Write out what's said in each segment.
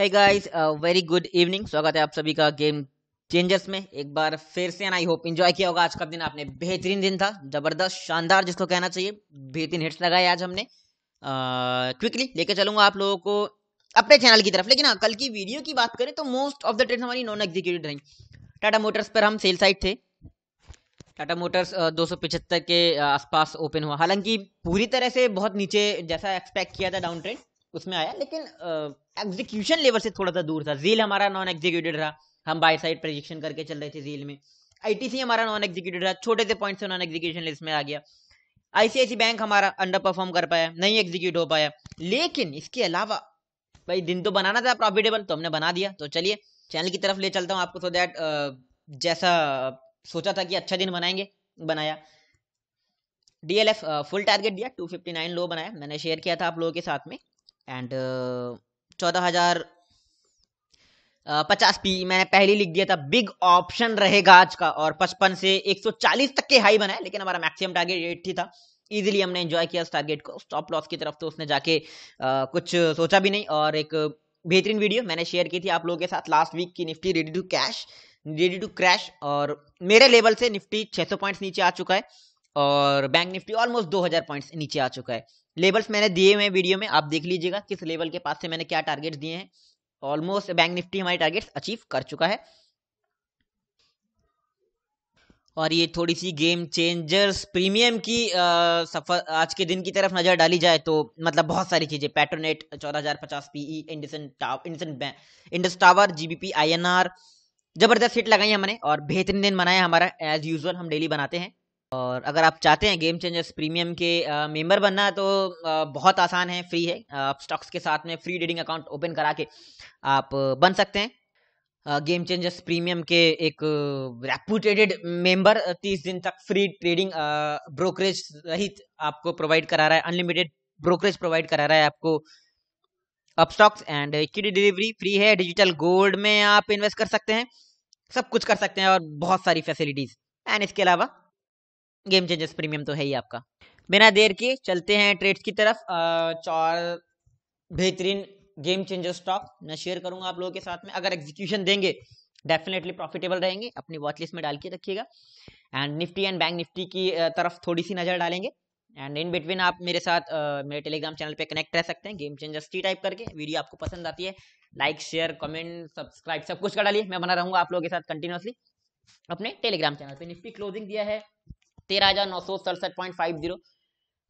है guys very good evening स्वागत है आप सभी का गेम चेंजर्स में एक बार फिर से एंड आई होप एंजॉय किया होगा आज का दिन आपने बेहतरीन दिन था जबरदस्त शानदार जिसको कहना चाहिए बेहतरीन हिट्स लगाए आज हमने क्विकली लेके चलूंगा आप लोगों को अपने चैनल की तरफ लेकिन हाँ कल की वीडियो की बात करें तो मोस्ट ऑफ द ट्रेड हमारी नॉन एग्जीक्यूटिव रही टाटा मोटर्स पर हम सेल साइड थे टाटा मोटर्स दो के आसपास ओपन हुआ हालांकि पूरी तरह से बहुत नीचे जैसा एक्सपेक्ट किया था डाउन ट्रेंड उसमें आया लेकिन एग्जीक्यूशन लेवल से थोड़ा सा दूर था जील हमारा नॉन एग्जीक्यूटेड रहा हम बाई साइड प्रोजेक्शन करके चल रहे थे जील में आईटीसी हमारा नॉन एग्जीक्यूटेड रहा छोटे से पॉइंट से नॉन एग्जीक्यूशन लिस्ट में आ गया आईसीआईसी बैंक हमारा अंडर परफॉर्म कर पाया नहीं एग्जीक्यूट हो पाया लेकिन इसके अलावा भाई दिन तो बनाना था प्रॉफिटेबल तो हमने बना दिया तो चलिए चैनल की तरफ ले चलता हूँ आपको सो तो दैट जैसा सोचा था कि अच्छा दिन बनाएंगे बनाया डीएलएफ फुल टारगेट दिया 259 लो बनाया मैंने शेयर किया था आप लोगों के साथ में एंड uh, चौदह हजार uh, पचास पी मैंने पहले लिख दिया था बिग ऑप्शन रहेगा आज का और पचपन से 140 तक के हाई बना है लेकिन हमारा मैक्सिमम टारगेट ही था इजीली हमने एंजॉय किया उस टारगेट को स्टॉप लॉस की तरफ तो उसने जाके आ, uh, कुछ सोचा भी नहीं और एक बेहतरीन वीडियो मैंने शेयर की थी आप लोगों के साथ लास्ट वीक की Nifty ready to cash ready to crash और मेरे लेवल से निफ्टी सौ पॉइंट्स नीचे आ चुका है और बैंक निफ्टी ऑलमोस्ट हजार पॉइंट्स नीचे आ चुका है लेवल्स मैंने दिए हुए हैं वीडियो में आप देख लीजिएगा किस लेवल के पास से मैंने क्या टारगेट्स दिए हैं ऑलमोस्ट बैंक निफ्टी हमारे टारगेट्स अचीव कर चुका है और ये थोड़ी सी गेम चेंजर्स प्रीमियम की आ, सफर आज के दिन की तरफ नजर डाली जाए तो मतलब बहुत सारी चीजें पैट्रोनेट चौदह हजार पचास पीई इंडसन इंडस टावर जीबीपी आईएनआर जबरदस्त हिट लगाई हमने और बेहतरीन दिन मनाया हमारा एज यूजल हम डेली बनाते हैं और अगर आप चाहते हैं गेम चेंजर्स प्रीमियम के मेंबर बनना तो बहुत आसान है फ्री है आप स्टॉक्स के साथ में फ्री ट्रेडिंग अकाउंट ओपन करा के आप बन सकते हैं गेम चेंजर्स प्रीमियम के एक रेपुटेटेड मेंबर तीस दिन तक फ्री ट्रेडिंग ब्रोकरेज रहित आपको प्रोवाइड करा रहा है अनलिमिटेड ब्रोकरेज प्रोवाइड करा रहा है आपको Upstox and equity delivery free है डिजिटल गोल्ड में आप इन्वेस्ट कर सकते हैं सब कुछ कर सकते हैं और बहुत सारी फैसिलिटीज एंड इसके अलावा गेम चेंजर्स प्रीमियम तो है ही आपका बिना देर के चलते हैं ट्रेड्स की तरफ चार बेहतरीन गेम चेंजर स्टॉक मैं शेयर करूंगा आप लोगों के साथ में अगर एग्जीक्यूशन देंगे डेफिनेटली प्रॉफिटेबल रहेंगे अपनी वॉच लिस्ट में डाल के रखिएगा and Nifty and bank Nifty की तरफ थोड़ी सी नज़र डालेंगे एंड इन बिटवीन आप मेरे साथ uh, मेरे टेलीग्राम चैनल पे कनेक्ट रह सकते हैं गेम चेंजर्स टी टाइप करके वीडियो आपको पसंद आती है लाइक शेयर कमेंट सब्सक्राइब सब कुछ कर डालिए मैं बना रहूंगा आप लोगों के साथ कंटिन्यूसली अपने टेलीग्राम चैनल पे निफ्टी क्लोजिंग दिया है तेरह हजार नौ सौ सड़सठ पॉइंट फाइव जीरो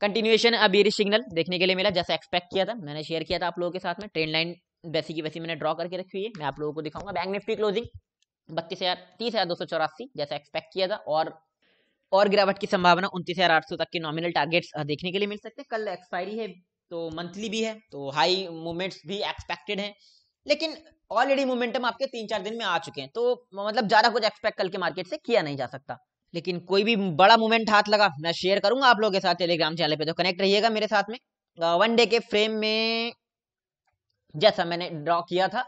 कंटिन्यूएशन अब ये सिग्नल देखने के लिए मिला जैसा एक्सपेक्ट किया था मैंने शेयर किया था आप लोगों के साथ में ट्रेंड लाइन वैसी की वैसी मैंने ड्रॉ करके रखी हुई है मैं आप लोगों को दिखाऊंगा बैंक निफ्टी क्लोजिंग बत्तीस हजार तीस हजार दो सौ चौरासी जैसा एक्सपेक्ट किया था और और गिरावट की संभावना उनतीस हजार आठ सौ तक के नॉमिनल टारगेट्स देखने के लिए मिल सकते हैं कल एक्सपायरी है तो मंथली भी है तो हाई मूवमेंट्स भी एक्सपेक्टेड है लेकिन ऑलरेडी मोमेंटम आपके तीन चार दिन में आ चुके हैं तो मतलब ज्यादा कुछ एक्सपेक्ट कल के मार्केट से किया नहीं जा सकता लेकिन कोई भी बड़ा मूवमेंट हाथ लगा मैं शेयर करूंगा आप लोगों के साथ टेलीग्राम चैनल पे तो कनेक्ट रहिएगा मेरे साथ में वन डे के फ्रेम में जैसा मैंने ड्रॉ किया था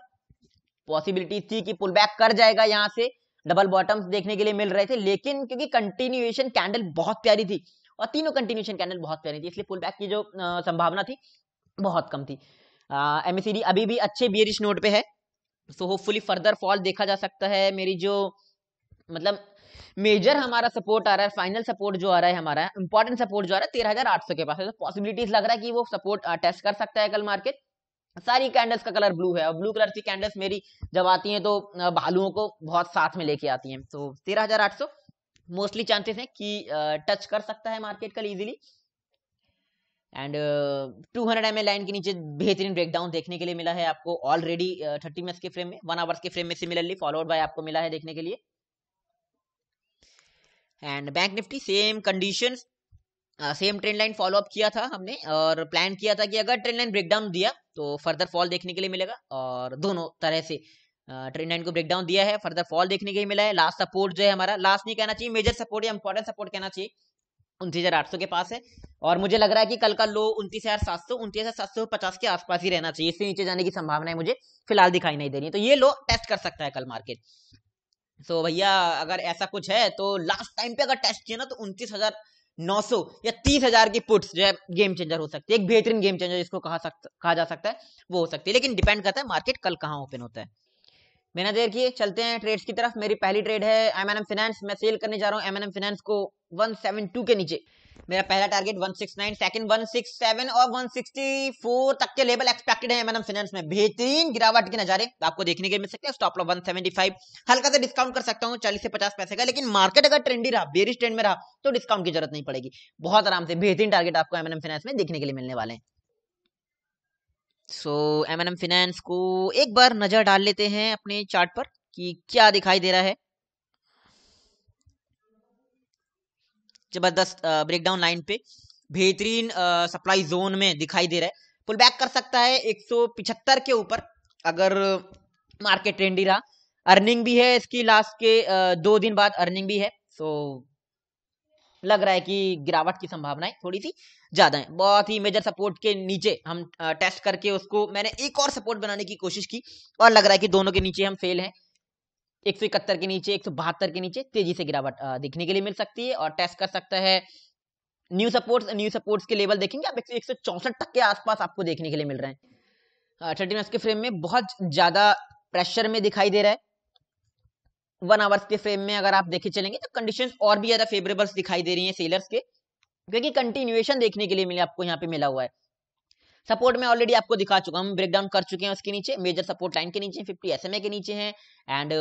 पॉसिबिलिटी थी कि पुल बैक कर जाएगा यहाँ से डबल बॉटम्स देखने के लिए मिल रहे थे लेकिन क्योंकि कंटिन्यूएशन कैंडल बहुत प्यारी थी और तीनों कंटिन्यूएशन कैंडल बहुत प्यारी थी इसलिए पुल बैक की जो संभावना थी बहुत कम थी एमएससीडी अभी भी अच्छे बियरिश नोट पे है सो होपफुली फर्दर फॉल देखा जा सकता है मेरी जो मतलब मेजर हमारा सपोर्ट आ रहा है फाइनल सपोर्ट जो आ रहा है हमारा इंपॉर्टेंट सपोर्ट जो आ रहा है तेरह हजार आठ सौ के पास तो मतलब पॉसिबिलिटीज लग रहा है कि वो सपोर्ट टेस्ट कर सकता है कल मार्केट सारी कैंडल्स का कलर ब्लू है और ब्लू कलर की कैंडल्स मेरी जब आती हैं तो भालुओं को बहुत साथ में लेके आती हैं तो तेरह हजार आठ सौ मोस्टली चांसेस हैं कि टच कर सकता है मार्केट कल easily and two hundred M line के नीचे बेहतरीन ब्रेकडाउन देखने के लिए मिला है आपको ऑलरेडी थर्टी मिनट्स के फ्रेम में वन आवर्स के फ्रेम में सिमिलरली फॉलोड बाय आपको मिला है देखने के लिए and bank Nifty same condition same trend line follow up किया था हमने और प्लान किया था कि अगर ट्रेंड लाइन ब्रेकडाउन दिया तो फर्दर फॉल देखने के लिए मिलेगा और दोनों तरह से ट्रेंड uh, लाइन को ब्रेकडाउन दिया है फर्दर फॉल देखने के लिए मिला है लास्ट सपोर्ट जो है हमारा लास्ट नहीं कहना चाहिए मेजर सपोर्ट या इंपॉर्टेंट सपोर्ट कहना चाहिए उनतीस के पास है और मुझे लग रहा है कि कल का लो उनतीस हजार सात सौ उनतीस हजार सात सौ पचास के आसपास ही रहना चाहिए इससे नीचे जाने की संभावना है मुझे फिलहाल दिखाई नहीं दे रही है तो ये लो टेस्ट कर सकता है कल मार्केट सो तो so, भैया अगर ऐसा कुछ है तो लास्ट टाइम पे अगर टेस्ट किया ना तो उनतीस हजार नौ सौ या तीस हजार की पुट्स जो है गेम चेंजर हो सकती है एक बेहतरीन गेम चेंजर जिसको कहा सकता कहा जा सकता है वो हो सकती है लेकिन डिपेंड करता है मार्केट कल कहाँ ओपन होता है बिना देर किए चलते हैं ट्रेड्स की तरफ मेरी पहली ट्रेड है एम एन एम फाइनेंस मैं सेल करने जा रहा हूँ एम एन एम फाइनेंस को वन सेवन टू के नीचे मेरा पहला टारगेट 169 सेकंड 167 और 164 तक के लेवल एक्सपेक्टेड है एमएनएम फाइनेंस में बेहतरीन गिरावट के नजारे आपको देखने के मिल सकते हैं स्टॉप लॉस 175 हल्का सा डिस्काउंट कर सकता हूँ चालीस से पचास पैसे का लेकिन मार्केट अगर ट्रेंडी रहा बेरिश ट्रेंड में रहा तो डिस्काउंट की जरूरत नहीं पड़ेगी बहुत आराम से बेहतरीन टारगेट आपको एमएनएम फाइनेंस में देखने के लिए मिलने वाले हैं सो एमएनएम फाइनेंस को एक बार नजर डाल लेते हैं अपने चार्ट पर कि क्या दिखाई दे रहा है जबरदस्त ब्रेकडाउन लाइन पे बेहतरीन सप्लाई जोन में दिखाई दे रहा है पुल बैक कर सकता है एक के ऊपर अगर मार्केट ट्रेंडी रहा अर्निंग भी है इसकी लास्ट के दो दिन बाद अर्निंग भी है सो लग रहा है कि गिरावट की संभावनाएं थोड़ी सी ज्यादा है बहुत ही मेजर सपोर्ट के नीचे हम टेस्ट करके उसको मैंने एक और सपोर्ट बनाने की कोशिश की और लग रहा है कि दोनों के नीचे हम फेल हैं एक सौ इकहत्तर के नीचे एक सौ बहत्तर के नीचे तेजी से गिरावट देखने के लिए मिल सकती है और टेस्ट कर सकता है न्यू सपोर्ट्स न्यू सपोर्ट्स के लेवल देखेंगे आप एक सौ चौसठ तक के आसपास आपको देखने के लिए मिल रहे हैं थर्टी मिनट्स के फ्रेम में बहुत ज्यादा प्रेशर में दिखाई दे रहा है वन आवर्स के फ्रेम में अगर आप देखे चलेंगे तो कंडीशंस और भी ज्यादा फेवरेबल्स दिखाई दे रही हैं सेलर्स के क्योंकि कंटिन्यूएशन देखने के लिए मिले आपको यहाँ पे मिला हुआ है सपोर्ट में ऑलरेडी आपको दिखा चुका हम डाउन कर चुके हैं उसके नीचे मेजर सपोर्ट लाइन के नीचे फिफ्टी एस के नीचे है एंड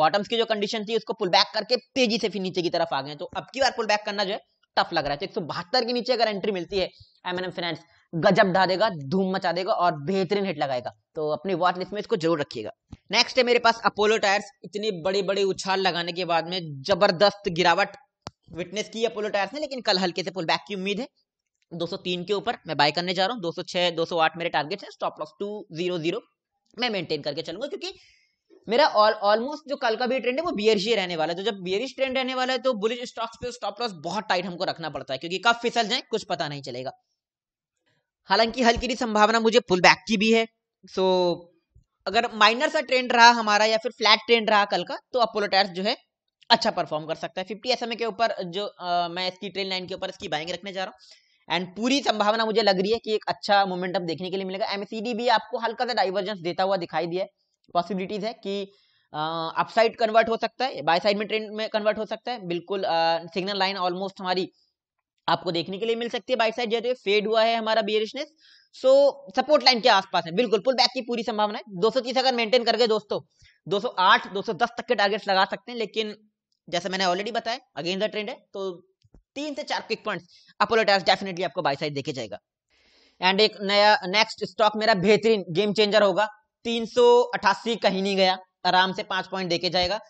बॉटम्स की जो कंडीशन थी उसको पुल बैक करके तेजी से फिर नीचे की तरफ आ गए तो अब की बार पुल बैक करना जो है टफ लग रहा है तो एक सौ बहत्तर के नीचे अगर एंट्री मिलती है एम एन एम फाइनेंस गजब ढा देगा धूम मचा देगा और बेहतरीन हिट लगाएगा तो अपनी वॉच लिस्ट में इसको जरूर रखिएगा नेक्स्ट है मेरे पास अपोलो टायर्स इतनी बड़ी बड़ी उछाल लगाने के बाद में जबरदस्त गिरावट विटनेस की अपोलो टायर्स ने लेकिन कल हल्के से पुल बैक की उम्मीद है 203 के ऊपर मैं बाय करने जा रहा हूँ 206 208 मेरे टारगेट है स्टॉप लॉस 200 मैं मेंटेन करके चलूंगा क्योंकि मेरा ऑलमोस्ट जो कल का भी ट्रेंड है वो बियरिश ही रहने वाला है तो जब बियरिश ट्रेंड रहने वाला है तो बुलिश स्टॉक्स पे स्टॉप लॉस बहुत टाइट हमको रखना पड़ता है क्योंकि कब फिसल जाए कुछ पता नहीं चलेगा हालांकि हल्की सी संभावना मुझे पुल बैक की भी है सो अगर माइनर सा ट्रेंड रहा हमारा या फिर फ्लैट ट्रेंड रहा कल का तो अपोलो टायर्स जो है अच्छा परफॉर्म कर सकता है फिफ्टी एस के ऊपर जो आ, मैं इसकी ट्रेन लाइन के ऊपर इसकी बाइंग रखने जा रहा हूँ एंड पूरी संभावना मुझे लग रही है कि एक अच्छा मोमेंटम देखने के लिए मिलेगा एमसीडी भी आपको हल्का सा डाइवर्जेंस देता हुआ दिखाई दिया पॉसिबिलिटीज है कि अपसाइड कन्वर्ट हो सकता है बाय साइड में ट्रेंड में कन्वर्ट हो सकता है बिल्कुल सिग्नल लाइन ऑलमोस्ट हमारी आपको देखने के लिए मिल सकती है बाई साइड जैसे फेड हुआ है हमारा बियरिशनेस सो सपोर्ट लाइन के आसपास है बिल्कुल पुल बैक की पूरी संभावना है 230 अगर मेंटेन कर गए दोस्तों 208 210 तक के टारगेट्स लगा सकते हैं लेकिन जैसे मैंने ऑलरेडी बताया अगेन द ट्रेंड है तो तीन से चार quick point Apollo tyres definitely आपको बाई साइड देखे जाएगा एंड एक नया नेक्स्ट स्टॉक मेरा बेहतरीन गेम चेंजर होगा तीन कहीं नहीं गया आराम से पांच पॉइंट देके जाएगा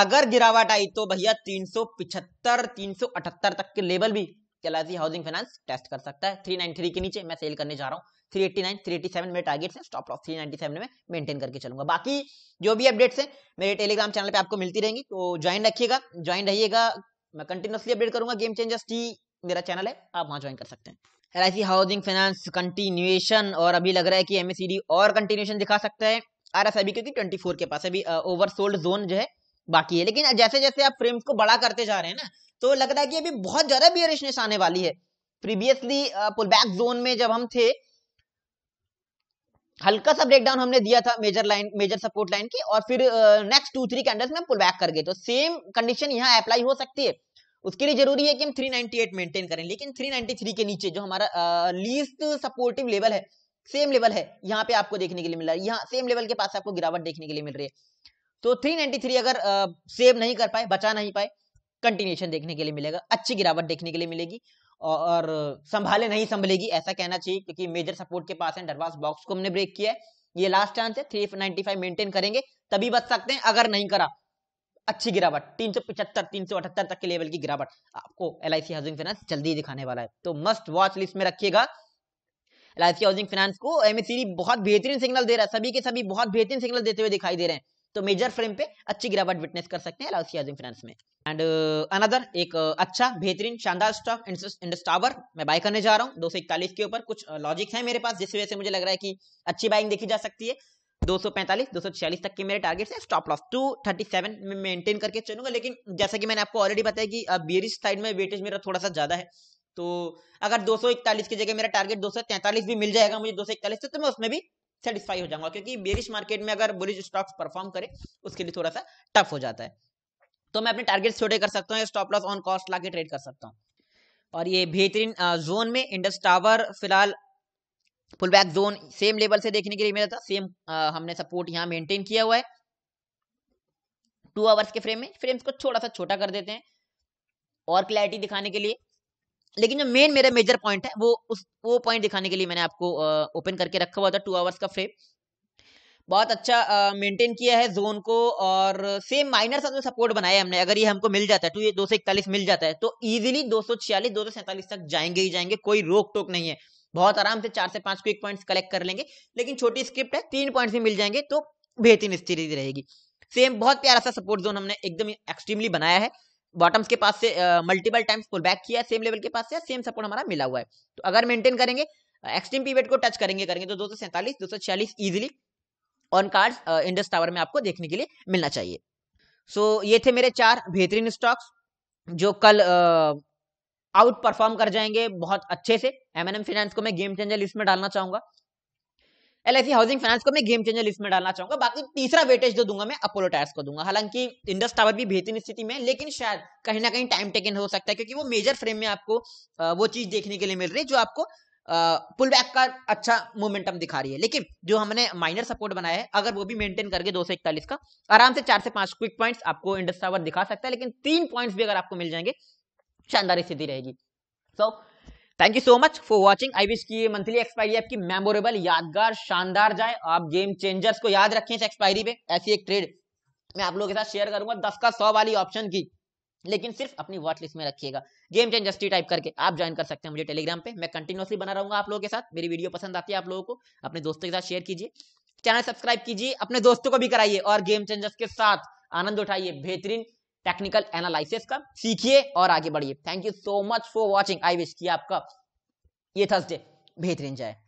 अगर गिरावट आई तो भैया 375 378 तक के लेवल भी कैलाजी हाउसिंग फाइनेंस टेस्ट कर सकता है 393 के नीचे मैं सेल करने जा रहा हूँ 389 387 मेरे टारगेट है स्टॉप लॉस 397 में मेंटेन करके चलूंगा बाकी जो भी अपडेट्स है मेरे टेलीग्राम चैनल पे आपको मिलती रहेंगी तो ज्वाइन रखिएगा ज्वाइन रहिएगा मैं कंटिन्यूसली अपडेट करूंगा गेम चेंजर्स टी मेरा चैनल है आप वहाँ ज्वाइन कर सकते हैं L I C housing finance continuation और अभी लग रहा है कि एमएससीडी और कंटिन्यूएशन दिखा सकता है आर एस आई भी क्योंकि ट्वेंटी फोर के पास अभी ओवर सोल्ड जोन जो है बाकी है लेकिन जैसे जैसे आप फ्रेम्स को बड़ा करते जा रहे हैं ना तो लग रहा है कि अभी बहुत ज्यादा बियरिशनेस आने वाली है प्रीवियसली पुल बैक जोन में जब हम थे हल्का सा ब्रेकडाउन हमने दिया था major line major support line की और फिर नेक्स्ट टू थ्री कैंडल्स में पुल बैक कर गए तो सेम कंडीशन यहाँ अप्लाई हो सकती है उसके लिए जरूरी है कि हम 398 मेंटेन करें लेकिन 393 के नीचे जो हमारा लीस्ट सपोर्टिव लेवल है सेम लेवल है यहाँ पे आपको देखने के लिए मिल रहा है यहाँ सेम लेवल के पास आपको गिरावट देखने के लिए मिल रही है तो 393 अगर सेव नहीं कर पाए बचा नहीं पाए कंटिन्यूशन देखने के लिए मिलेगा अच्छी गिरावट देखने के लिए मिलेगी और संभाले नहीं संभलेगी ऐसा कहना चाहिए क्योंकि मेजर सपोर्ट के पास है डरवास बॉक्स को हमने ब्रेक किया है ये लास्ट चांस है थ्री नाइनटी फाइव मेंटेन करेंगे तभी बच सकते हैं अगर नहीं करा अच्छी गिरावट तीन सौ पिछहत्तर तीन सौ अठहत्तर तक के लेवल की गिरावट आपको L I C housing finance जल्दी दिखाने वाला है तो मस्ट वॉच लिस्ट में रखिएगा L I C housing finance को एमएससीडी बहुत बेहतरीन सिग्नल दे रहा है सभी के सभी बहुत बेहतरीन सिग्नल देते हुए दिखाई दे रहे हैं तो मेजर फ्रेम पे अच्छी गिरावट विटनेस कर सकते हैं लाउसी आजम फाइनेंस में एंड अनदर uh, एक uh, अच्छा बेहतरीन शानदार स्टॉक इंडस्ट टावर मैं बाय करने जा रहा हूँ दो के ऊपर कुछ लॉजिक uh, है मेरे पास जिस वजह से मुझे लग रहा है कि अच्छी बाइंग देखी जा सकती है 245, 246 तक के मेरे टारगेट्स हैं स्टॉप लॉस 237 में मेंटेन करके चलूंगा लेकिन जैसा कि मैंने आपको ऑलरेडी बताया कि बियरिश साइड में वेटेज मेरा थोड़ा सा ज्यादा है तो अगर 241 की जगह मेरा टारगेट 243 भी मिल जाएगा मुझे 241 से तो मैं उसमें भी सेटिस्फाई हो जाऊंगा क्योंकि बेरिश मार्केट में अगर बुलिश स्टॉक्स परफॉर्म करे उसके लिए थोड़ा सा टफ हो जाता है तो मैं अपने टारगेट छोटे कर सकता हूँ स्टॉप लॉस ऑन कॉस्ट ला ट्रेड कर सकता हूँ और ये बेहतरीन जोन में इंडस टावर फिलहाल pull back zone same level से देखने के लिए मिला था सेम हमने सपोर्ट यहाँ मेंटेन किया हुआ है टू आवर्स के फ्रेम में फ्रेम्स को थोड़ा सा छोटा कर देते हैं और क्लैरिटी दिखाने के लिए लेकिन जो मेन मेरा मेजर पॉइंट है वो उस वो पॉइंट दिखाने के लिए मैंने आपको ओपन करके रखा हुआ था टू आवर्स का फ्रेम बहुत अच्छा मेंटेन किया है जोन को और सेम माइनर सा जो सपोर्ट बनाया हमने अगर ये हमको मिल जाता है तो ये दो मिल जाता है तो इजीली दो सौ तक जाएंगे ही जाएंगे कोई रोक टोक नहीं है बहुत आराम से चार से पांच को एक पॉइंट कलेक्ट कर लेंगे लेकिन छोटी स्क्रिप्ट है तीन पॉइंट भी मिल जाएंगे तो बेहतरीन स्थिति रहेगी सेम बहुत प्यारा सा सपोर्ट जोन हमने एकदम एक्सट्रीमली बनाया है बॉटम्स के पास से मल्टीपल टाइम्स पुल बैक किया सेम लेवल के पास से सेम सपोर्ट हमारा मिला हुआ है तो अगर मेंटेन करेंगे एक्सट्रीम पीवेट को टच करेंगे करेंगे तो दो सौ सैंतालीस दो सौ छियालीस easily on card Indus tower में आपको देखने के लिए मिलना चाहिए सो so, ये थे मेरे चार बेहतरीन स्टॉक्स जो कल आउट परफॉर्म कर जाएंगे बहुत अच्छे से एम एन एम फिनेंस को मैं गेम चेंजर लिस्ट में डालना चाहूंगा एल हाउसिंग फाइनेंस को मैं गेम चेंजर लिस्ट में डालना चाहूंगा बाकी तीसरा वेटेज जो दूंगा मैं अपोलो टायर्स को दूंगा हालांकि इंडस टावर भी बेहतरीन स्थिति में लेकिन शायद कहीं ना कहीं टाइम टेकन हो सकता है क्योंकि वो मेजर फ्रेम में आपको वो चीज देखने के लिए मिल रही है जो आपको पुल बैक का अच्छा मोमेंटम दिखा रही है लेकिन जो हमने माइनर सपोर्ट बनाया है अगर वो भी मेंटेन करके दो सौ इकतालीस का आराम से चार से पांच क्विक पॉइंट्स आपको इंडस टावर दिखा सकता है लेकिन तीन पॉइंट्स भी अगर आपको मिल जाएंगे शानदार स्थिति रहेगी so so, thank you so much for watching I wish की ये मंथली एक्सपायरी आपकी मेमोरेबल यादगार शानदार जाए आप गेम चेंजर्स को याद रखें इस एक्सपायरी पे ऐसी एक ट्रेड मैं आप लोगों के साथ शेयर करूंगा दस का सौ वाली ऑप्शन की लेकिन सिर्फ अपनी वॉच लिस्ट में रखिएगा गेम चेंजर्स टाइप करके आप ज्वाइन कर सकते हैं मुझे टेलीग्राम पे मैं कंटिन्यूसली बना रहूंगा आप लोगों के साथ मेरी वीडियो पसंद आती है आप लोगों को अपने दोस्तों के साथ शेयर कीजिए चैनल सब्सक्राइब कीजिए अपने दोस्तों को भी कराइए और गेम चेंजर्स के साथ आनंद उठाइए बेहतरीन टेक्निकल एनालिसिस का सीखिए और आगे बढ़िए thank you so much for watching I wish की आपका ये थर्सडे बेहतरीन जाए